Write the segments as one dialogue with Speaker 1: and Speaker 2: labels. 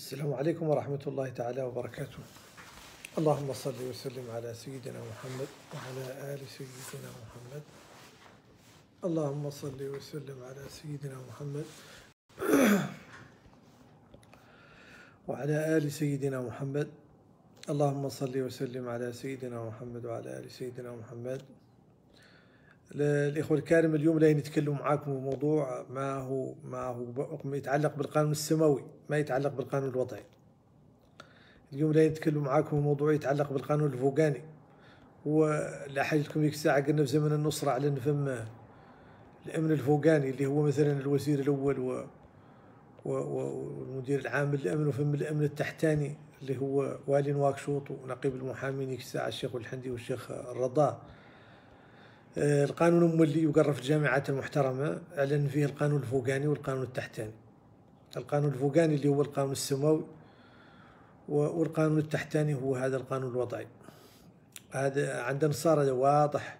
Speaker 1: السلام عليكم ورحمة الله تعالى وبركاته اللهم صل وسلم على سيدنا محمد وعلى آل سيدنا محمد اللهم صل وسلم على سيدنا محمد وعلى آل سيدنا محمد اللهم صل وسلم على سيدنا محمد وعلى آل سيدنا محمد الاخوه الكرام اليوم لا نتكلم معاكم بموضوع ما هو ما هو ما يتعلق بالقانون السماوي ما يتعلق بالقانون الوضعي اليوم لا نتكلم معاكم بموضوع يتعلق بالقانون الفوقاني ولا حاجتكم ديك الساعه قلنا في زمن النصره على نفهم الامن الفوقاني اللي هو مثلا الوزير الاول و والمدير العام للامن وفم الامن التحتاني اللي هو والي نواكشوط ونقيب المحامين ديك الساعه الشيخ الحندي والشيخ الرضاه آه، القانون هو اللي يقرر في الجامعات المحترمة أعلن فيه القانون الفوقاني والقانون التحتاني القانون الفوقاني اللي هو القانون السماوي والقانون التحتاني هو هذا القانون الوضعي هذا عند نصارى واضح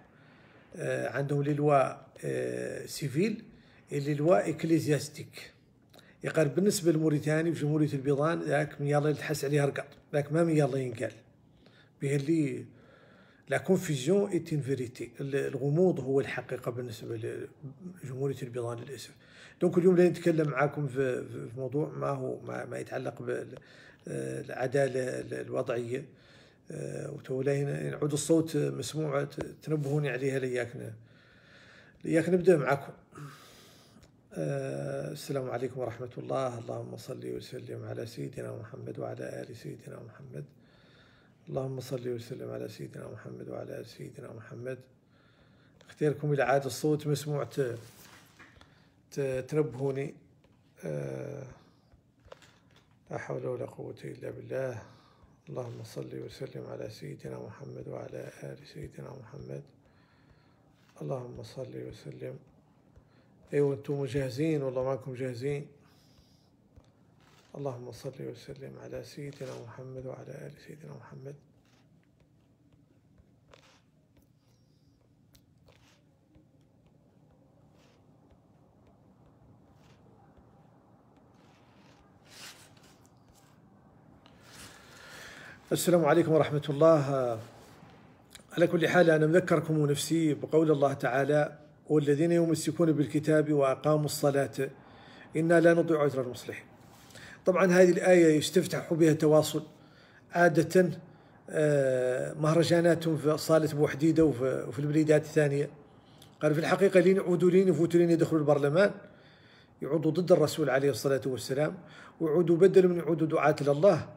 Speaker 1: آه، عندهم للواء آه، سيفيل للوا اكليزياستيك يقال بالنسبة لموريتاني وجمهورية البيضان ذاك من يلا يتحس عليه رقاط ذاك ما من يلا ينقال به اللي لا كونفيزيون ايت ان فيريتي الغموض هو الحقيقه بالنسبه لجمهوريه البيضاء للاسف دونك اليوم لا نتكلم معكم في, في موضوع ما هو ما, يتعلق بالعداله الوضعيه آه، وتو يعود الصوت مسموع تنبهوني عليها لياك لياك نبدا معكم آه، السلام عليكم ورحمه الله اللهم صل وسلم على سيدنا محمد وعلى ال سيدنا محمد اللهم صل وسلم على سيدنا محمد وعلى آل سيدنا محمد اختيركم إلى عاد الصوت مسموع تنبهوني آه، لا حول ولا قوة إلا بالله اللهم صل وسلم على سيدنا محمد وعلى آل سيدنا محمد اللهم صل وسلم أيوة أنتم جاهزين والله ماكم جاهزين اللهم صل وسلم على سيدنا محمد وعلى آل سيدنا محمد السلام عليكم ورحمة الله على كل حال أنا مذكركم ونفسي بقول الله تعالى والذين يمسكون بالكتاب وأقاموا الصلاة إنا لا نضيع أجر المصلحين طبعا هذه الآية يستفتح بها التواصل عادة آه، مهرجاناتهم في صالة أبو حديدة وفي البريدات الثانية قال في الحقيقة لين يعودوا لين يفوتوا لين يدخلوا البرلمان يعودوا ضد الرسول عليه الصلاة والسلام ويعودوا بدل من يعودوا دعاة لله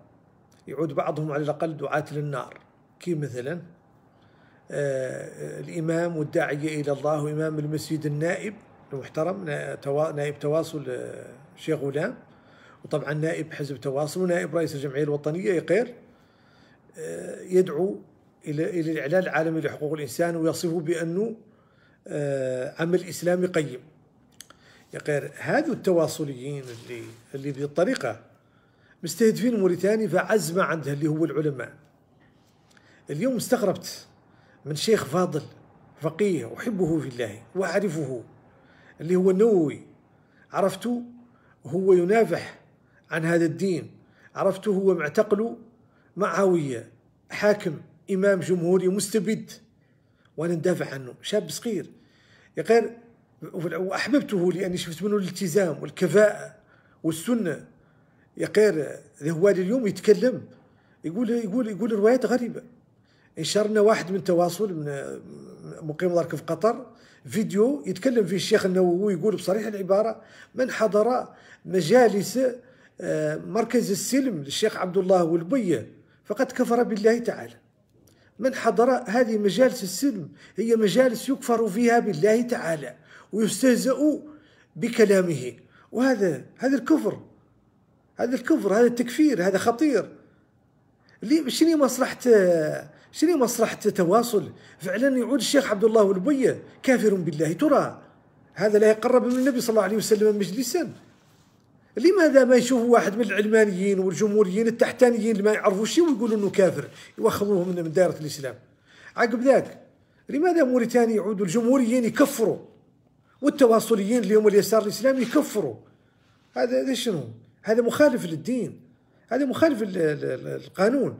Speaker 1: يعود بعضهم على الأقل دعاة للنار كي مثلا آه، الإمام والداعية إلى الله وإمام المسجد النائب المحترم نائب تواصل الشيخ آه، غلام وطبعا نائب حزب تواصل ونائب رئيس الجمعيه الوطنيه يقير آه، يدعو الى الى الاعلان العالمي لحقوق الانسان ويصفه بانه آه، عمل اسلامي قيم. يقير هذو التواصليين اللي اللي بهذه الطريقه مستهدفين موريتانيا فعزمه عندها اللي هو العلماء. اليوم استغربت من شيخ فاضل فقيه احبه في الله واعرفه اللي هو النووي عرفته هو ينافح عن هذا الدين عرفته هو معتقله معاوية حاكم إمام جمهوري مستبد وأنا ندافع عنه شاب صغير يقال وأحببته لأني شفت منه الالتزام والكفاءة والسنة يقير هو اليوم يتكلم يقول يقول يقول روايات غريبة انشرنا واحد من تواصل من مقيم دارك في قطر فيديو يتكلم فيه الشيخ النووي يقول بصريح العبارة من حضر مجالس مركز السلم للشيخ عبد الله والبيه فقد كفر بالله تعالى من حضر هذه مجالس السلم هي مجالس يكفر فيها بالله تعالى ويستهزأ بكلامه وهذا هذا الكفر هذا الكفر هذا التكفير هذا خطير لي شنو مصلحة شنو مصلحة تواصل فعلا يعود الشيخ عبد الله والبيه كافر بالله ترى هذا لا يقرب من النبي صلى الله عليه وسلم مجلسا لماذا ما يشوفوا واحد من العلمانيين والجمهوريين التحتانيين اللي ما يعرفوش شيء ويقولوا انه كافر يوخذوه من دائره الاسلام عقب ذاك لماذا موريتانيا يعودوا الجمهوريين يكفروا والتواصليين اللي هم اليسار الاسلامي يكفروا هذا هذا شنو؟ هذا مخالف للدين هذا مخالف للقانون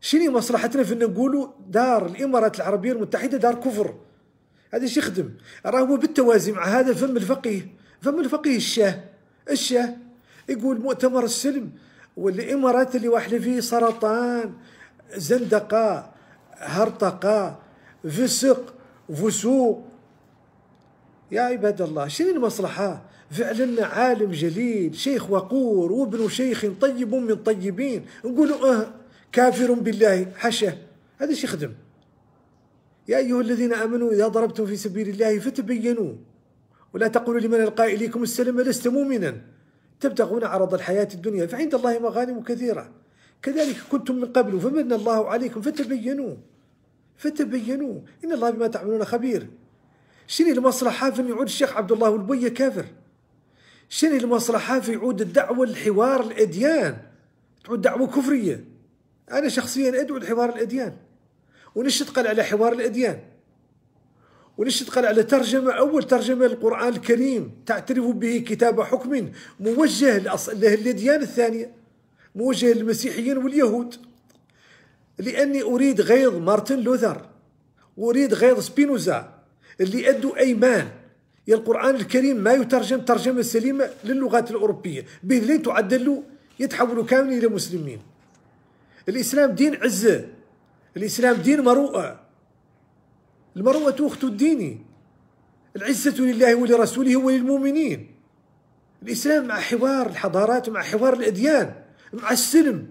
Speaker 1: شنو مصلحتنا في ان نقولوا دار الامارات العربيه المتحده دار كفر هذا ايش يخدم؟ راهو بالتوازي مع هذا فم الفقيه فم الفقيه الشاه الشاه يقول مؤتمر السلم والامارات اللي واحنا فيه سرطان زندقه هرطقه فسق فسوق يا عباد الله شنو المصلحة فعلا عالم جليل شيخ وقور وابن شيخ طيب من طيبين نقولوا اه كافر بالله حاشاه هذا شيخدم يا أيها الذين آمنوا إذا ضربتم في سبيل الله فتبينوا ولا تقولوا لمن ألقى إليكم السلم لست مؤمنا تبتغون عرض الحياة الدنيا فعند الله مغانم كثيرة كذلك كنتم من قبل فمن الله عليكم فتبينوا فتبينوا إن الله بما تعملون خبير شنو المصلحة في يعود الشيخ عبد الله البوية كافر شنو المصلحة في يعود الدعوة الحوار الأديان تعود دعوة كفرية أنا شخصيا أدعو لحوار الأديان ونشتقل على حوار الأديان وليش تقال على ترجمة أول ترجمة للقرآن الكريم تعترف به كتاب حكم موجه للديان الثانية موجه للمسيحيين واليهود لأني أريد غيظ مارتن لوثر وأريد غيظ سبينوزا اللي أدوا أيمان يا القرآن الكريم ما يترجم ترجمة سليمة للغات الأوروبية به لين تعدلوا يتحولوا كاملين إلى مسلمين الإسلام دين عزة الإسلام دين مروءة المروة أخت الدين العزة لله ولرسوله وللمؤمنين الإسلام مع حوار الحضارات مع حوار الأديان مع السلم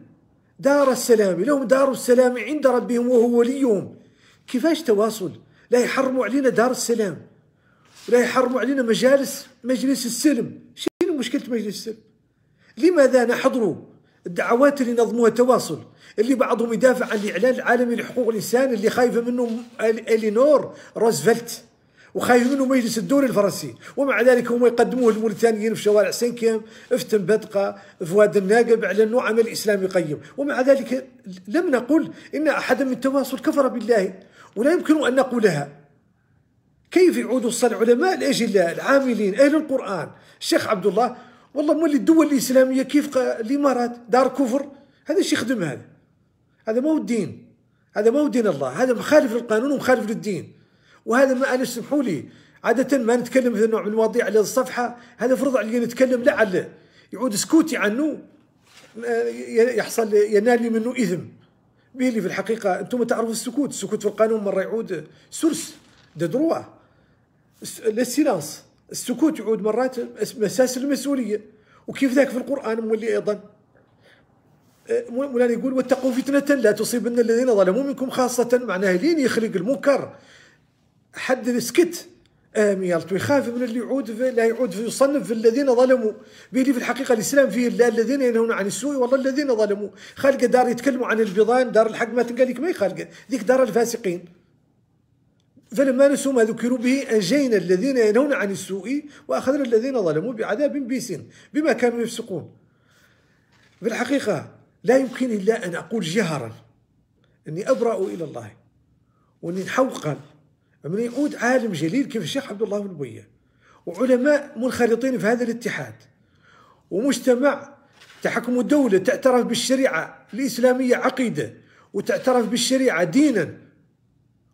Speaker 1: دار السلام لهم دار السلام عند ربهم وهو وليهم كيفاش تواصل لا يحرموا علينا دار السلام ولا يحرموا علينا مجالس مجلس السلم شنو مشكلة مجلس السلم لماذا نحضر الدعوات اللي نظموها التواصل اللي بعضهم يدافع عن الاعلان العالمي لحقوق الانسان اللي خايفه منه الينور روزفلت وخايف منه مجلس الدولي الفرنسي ومع ذلك هم يقدموه للموريتانيين في شوارع سنكيم في تنبتقة في واد الناقب على أنه عمل إسلامي قيم ومع ذلك لم نقل إن أحدا من التواصل كفر بالله ولا يمكن أن نقولها كيف يعود الصلع علماء الأجلاء العاملين أهل القرآن الشيخ عبد الله والله مولي الدول الاسلاميه كيف الامارات دار كفر هذا ايش يخدم هذا هذا ما هو الدين هذا ما هو دين الله هذا مخالف للقانون ومخالف للدين وهذا ما انا اسمحوا لي عاده ما نتكلم في نوع من المواضيع على الصفحه هذا فرض علي نتكلم على يعود سكوتي عنه آه، يحصل ينال لي منه اثم بيلي في الحقيقه انتم تعرفوا السكوت السكوت في القانون مره يعود سرس دو دروا سيلانس السكوت يعود مرات مساس المسؤوليه وكيف ذاك في القران مولي ايضا أه، مولانا يقول واتقوا فتنه لا تصيبن الذين ظلموا منكم خاصه معناها لين يخلق المنكر حد سكت اميرت ويخاف من اللي يعود في لا يعود في يصنف في الذين ظلموا بيلي في الحقيقه الاسلام فيه لا الذين ينهون عن السوء والله الذين ظلموا خالقه دار يتكلموا عن البيضان دار الحق ما تلقى ما خالقه ذيك دار الفاسقين فلما نسوا ما ذكروا به أنجينا الذين ينهون عن السوء وأخذنا الذين ظلموا بعذاب بئس بما كانوا يفسقون في الحقيقة لا يمكن إلا أن أقول جهرا أني أبرأ إلى الله وأني نحوقل من يعود عالم جليل كيف الشيخ عبد الله بن بويه وعلماء منخرطين في هذا الاتحاد ومجتمع تحكم الدولة تعترف بالشريعة الإسلامية عقيدة وتعترف بالشريعة دينا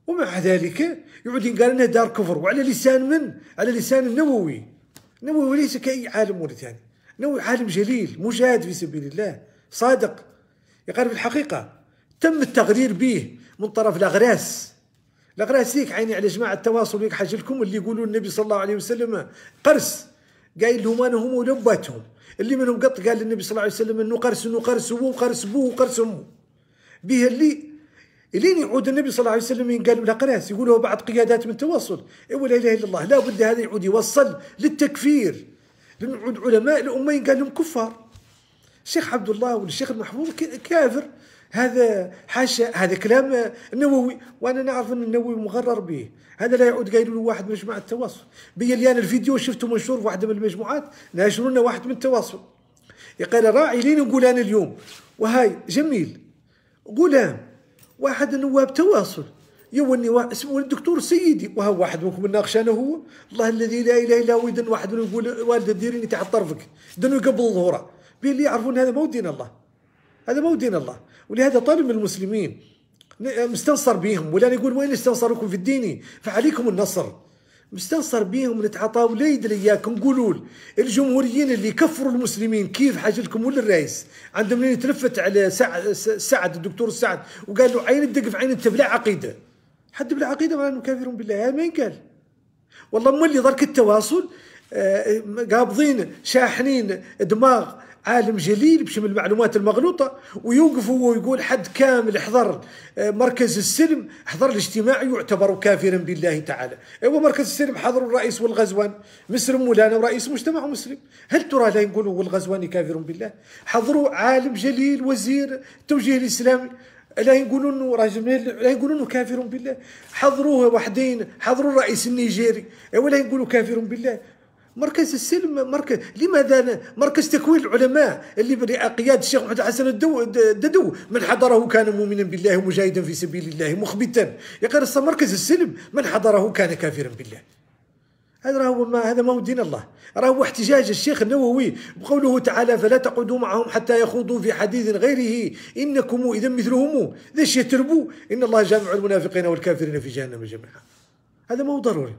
Speaker 1: ومع ذلك يعود ينقال انها دار كفر وعلى لسان من؟ على لسان النووي النووي وليس كاي عالم موريتاني النووي عالم جليل مجاهد في سبيل الله صادق يقال في الحقيقه تم التغرير به من طرف الاغراس الاغراس هيك عيني على جماعه التواصل ذيك حاجه لكم اللي يقولوا النبي صلى الله عليه وسلم قرس قايل لهم انا هم ولباتهم اللي منهم قط قال للنبي صلى الله عليه وسلم انه قرس انه قرس ابوه وقرس ابوه وقرس امه به اللي الين يعود النبي صلى الله عليه وسلم قال له قناس يقولوا بعض قيادات من التواصل إيه، ولا اله الا الله لا بد هذا يعود يوصل للتكفير لان علماء الامه قال لهم كفار الشيخ عبد الله والشيخ المحفوظ كافر هذا حاشا هذا كلام النووي وانا نعرف ان النووي مغرر به هذا لا يعود قايل له واحد من مجموعه التواصل انا الفيديو شفته منشور في واحده من المجموعات ناشروا لنا واحد من التواصل يقال راعي لين نقول انا اليوم وهاي جميل غلام واحد نواب تواصل يوني واحد اسمه الدكتور سيدي وهو واحد منكم ناقش انا هو الله الذي لا اله الا هو يدن واحد يقول والد ديريني تحت طرفك قبل الظهور ظهوره اللي يعرفون هذا مو دين الله هذا مو دين الله ولهذا طالب من المسلمين مستنصر بهم ولا يقول وين استنصركم في الدين فعليكم النصر مستنصر بيهم نتعطاو لا يدري اياك نقولوا الجمهوريين اللي كفروا المسلمين كيف حاجلكم ولا الرئيس عندهم اللي تلفت على سعد الدكتور سعد وقال له عين الدق في عين انت بلا عقيده حد بلا عقيده معناه كافر بالله هذا ما ينقال والله ملي درك التواصل آه، قابضين شاحنين دماغ عالم جليل بشمل المعلومات المغلوطة ويوقف هو ويقول حد كامل حضر آه، مركز السلم حضر الاجتماع يعتبر كافرا بالله تعالى ايوا مركز السلم حضر الرئيس والغزوان مسلم مولانا ورئيس مجتمع مسلم هل ترى لا نقولوا والغزوان كافر بالله حضروا عالم جليل وزير التوجيه الإسلامي لا يقولوا انه راجل لا يقولوا انه كافر بالله حضروه وحدين حضروا الرئيس النيجيري ولا أيوة، يقولوا كافر بالله مركز السلم مركز لماذا مركز تكوين العلماء اللي بقياد الشيخ محمد حسن الدو الددو من حضره كان مؤمنا بالله مجاهدا في سبيل الله مخبتا يقال مركز السلم من حضره كان كافرا بالله هذا راهو ما هذا ما دين الله راهو احتجاج الشيخ النووي بقوله تعالى فلا تقعدوا معهم حتى يخوضوا في حديث غيره انكم اذا مثلهم ذا الشيء ان الله جامع المنافقين والكافرين في جهنم جميعا هذا ما هو ضروري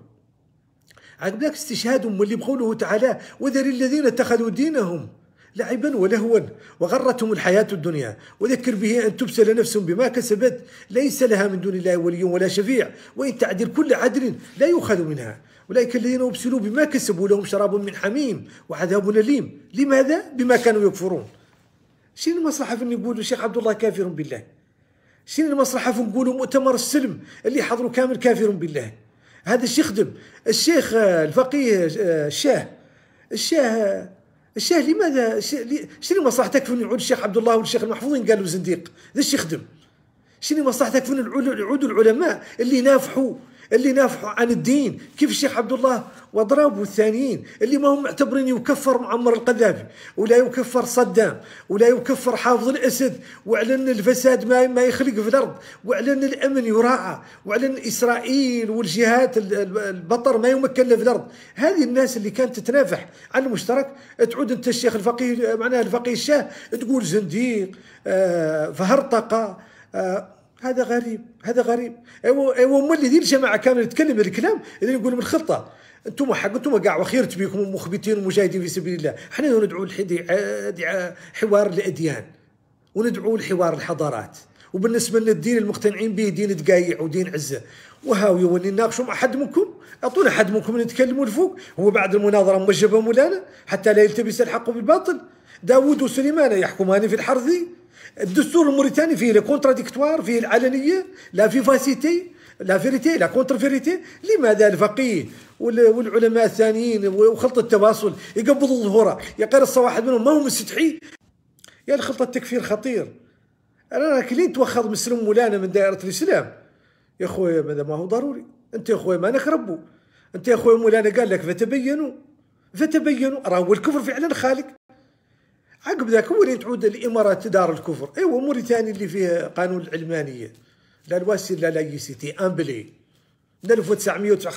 Speaker 1: عقبلك استشهادهم واللي بقوله تعالى وذر الذين اتخذوا دينهم لعبا ولهوا وغرتهم الحياة الدنيا وذكر به أن تبسل نفس بما كسبت ليس لها من دون الله ولي ولا شفيع وإن تعدل كل عدل لا يؤخذ منها أولئك الذين أبسلوا بما كسبوا لهم شراب من حميم وعذاب أليم لماذا؟ بما كانوا يكفرون شنو المصلحة في نقولوا شيخ عبد الله كافر بالله شنو المصلحة في نقولوا مؤتمر السلم اللي حضروا كامل كافر بالله هذا الشيخ يخدم الشيخ آه، الفقيه آه، الشاه الشاه آه، الشاه لماذا شنو مصلحتك في ان يعود الشيخ عبد الله والشيخ المحفوظين قالوا زنديق ذا الشيخ يخدم شنو مصلحتك في ان العلماء اللي نافحوا اللي نافحوا عن الدين كيف الشيخ عبد الله واضرابه الثانيين اللي ما هم معتبرين يكفر معمر القذافي ولا يكفر صدام ولا يكفر حافظ الاسد وعلى ان الفساد ما ما يخلق في الارض وعلى ان الامن يراعى وعلى ان اسرائيل والجهات البطر ما يمكن في الارض هذه الناس اللي كانت تتنافح عن المشترك تعود انت الشيخ الفقيه معناها الفقيه الشاه تقول زنديق آه، فهرطقه آه، هذا غريب هذا غريب ايوا ايوا هما اللي دير جماعه كامله يتكلم الكلام اللي يقول من خطه انتم حق انتم كاع وخيرت بكم مخبتين ومجاهدين في سبيل الله حنا ندعو حوار الاديان وندعو لحوار الحضارات وبالنسبه للدين المقتنعين به دين دقايع ودين عزه وهاوي واللي نناقشوا مع حد منكم اعطونا حد منكم نتكلموا لفوق هو بعد المناظره موجبه مولانا حتى لا يلتبس الحق بالباطل داود وسليمان يحكمان في الحرث الدستور الموريتاني فيه لي كونتراديكتوار فيه العلنيه لا فيفاسيتي لا فيريتي لا كونتر فيريتي لماذا الفقيه والعلماء الثانيين وخلطه التواصل يقبضوا ظهوره يقر واحد منهم ما هو مستحي يا الخلطه التكفير خطير انا كلين توخذ مسلم مولانا من دائره الاسلام يا اخويا هذا ما هو ضروري انت يا اخويا ما نخربوا انت يا اخويا مولانا قال لك فتبينوا فتبينوا راهو الكفر فعلا خالق عقب ذاك وين تعود الامارات دار الكفر ايوا موريتانيا اللي فيه قانون العلمانيه لا الواسي لا لا يسيتي امبلي من 1900